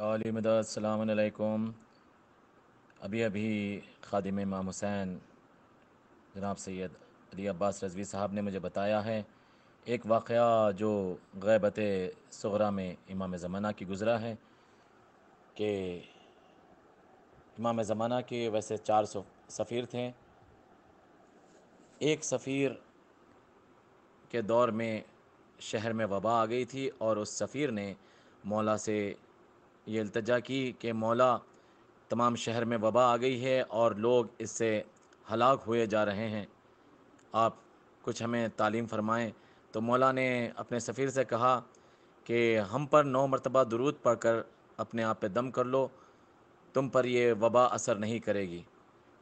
मदद अभी अभी खादिम इमाम हुसैन जनाब सैद अली अब्बास रजवी साहब ने मुझे बताया है एक वाक़ जो गैबत सगरा में इमाम ज़माना की गुज़रा है कि इमाम ज़माना के वैसे चार सफ़ीर थे एक सफ़ीर के दौर में शहर में वबा आ गई थी और उस सफ़ीर ने मौला से ये अल्तजा की कि मौला तमाम शहर में वबा आ गई है और लोग इससे हलाक हुए जा रहे हैं आप कुछ हमें तालीम फ़रमाएँ तो मौला ने अपने सफ़ीर से कहा कि हम पर नौ मरतबा दरूद पढ़ कर अपने आप पर दम कर लो तुम पर यह वबा असर नहीं करेगी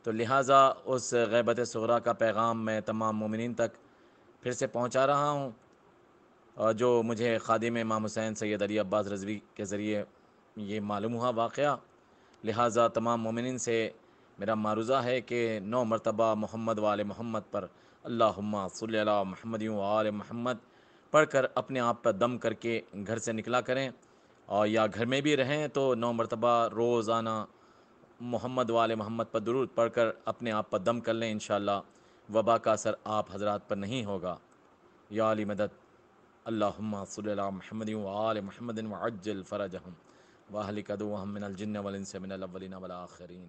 तो लिहाजा उस गैबत सगरा का पैगाम मैं तमाम मुमिन तक फिर से पहुँचा रहा हूँ जो मुझे खादिम इमाम हुसैन सैद अली अब्बास रजवी के ज़रिए ये मालूम हुआ वाक़ लिहाजा तमाम ममिन से मेरा मारूज़ा है कि नौ मरतबा मोहम्मद वाल मोहम्मद पर सल महमद आल महमद पढ़ कर अपने आप पर दम करके घर से निकला करें और या घर में भी रहें तो नौ मरतबा रोज़ाना मोहम्मद वाल मोहम्मद पर दुरूद पढ़ कर अपने आप पर दम कर लें इन वबा का असर आप हजरात पर नहीं होगा या अली मदद अल्लाम महमद आल महमदिन वजल फ़राज वाहली हम मिनल जिन्न वलिन से मिनल अवलिन वाला आखरीन